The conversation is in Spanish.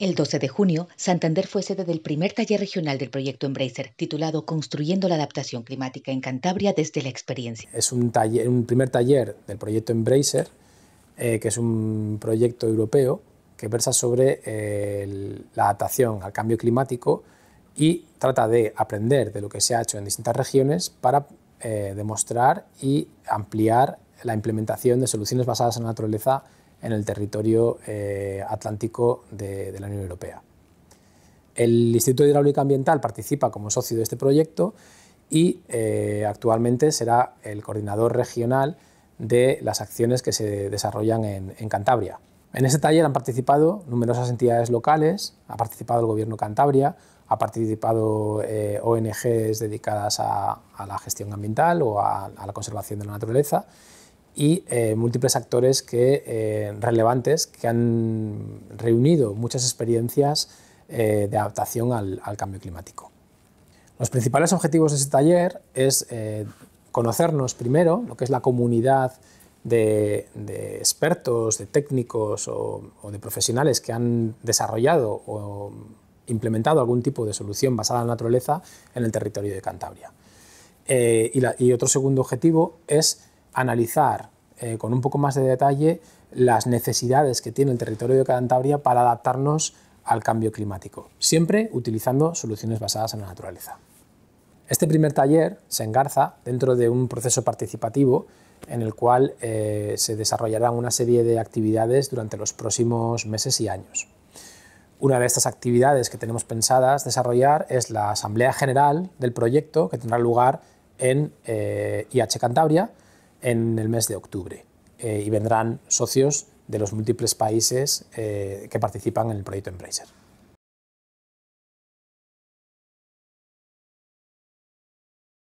El 12 de junio, Santander fue sede del primer taller regional del proyecto Embracer, titulado Construyendo la adaptación climática en Cantabria desde la experiencia. Es un, primer taller del proyecto Embracer, eh, que es un proyecto europeo que versa sobre eh, la adaptación al cambio climático y trata de aprender de lo que se ha hecho en distintas regiones para eh, demostrar y ampliar la implementación de soluciones basadas en la naturaleza en el territorio eh, atlántico de, la Unión Europea. El Instituto de Hidráulica Ambiental participa como socio de este proyecto y eh, actualmente será el coordinador regional de las acciones que se desarrollan en, Cantabria. En ese taller han participado numerosas entidades locales, ha participado el Gobierno Cantabria, ha participado eh, ONGs dedicadas a, la gestión ambiental o a la conservación de la naturaleza y eh, múltiples actores que, eh, relevantes que han reunido muchas experiencias eh, de adaptación al, cambio climático. Los principales objetivos de este taller es conocernos primero, lo que es la comunidad de, expertos, de técnicos o, de profesionales que han desarrollado o implementado algún tipo de solución basada en la naturaleza en el territorio de Cantabria. y, otro segundo objetivo es analizar eh, con un poco más de detalle las necesidades que tiene el territorio de Cantabria para adaptarnos al cambio climático, siempre utilizando soluciones basadas en la naturaleza. Este primer taller se engarza dentro de un proceso participativo en el cual eh, se desarrollarán una serie de actividades durante los próximos meses y años. Una de estas actividades que tenemos pensadas desarrollar es la Asamblea General del proyecto que tendrá lugar en IH eh, Cantabria, en el mes de octubre eh, y vendrán socios de los múltiples países eh, que participan en el proyecto Embracer.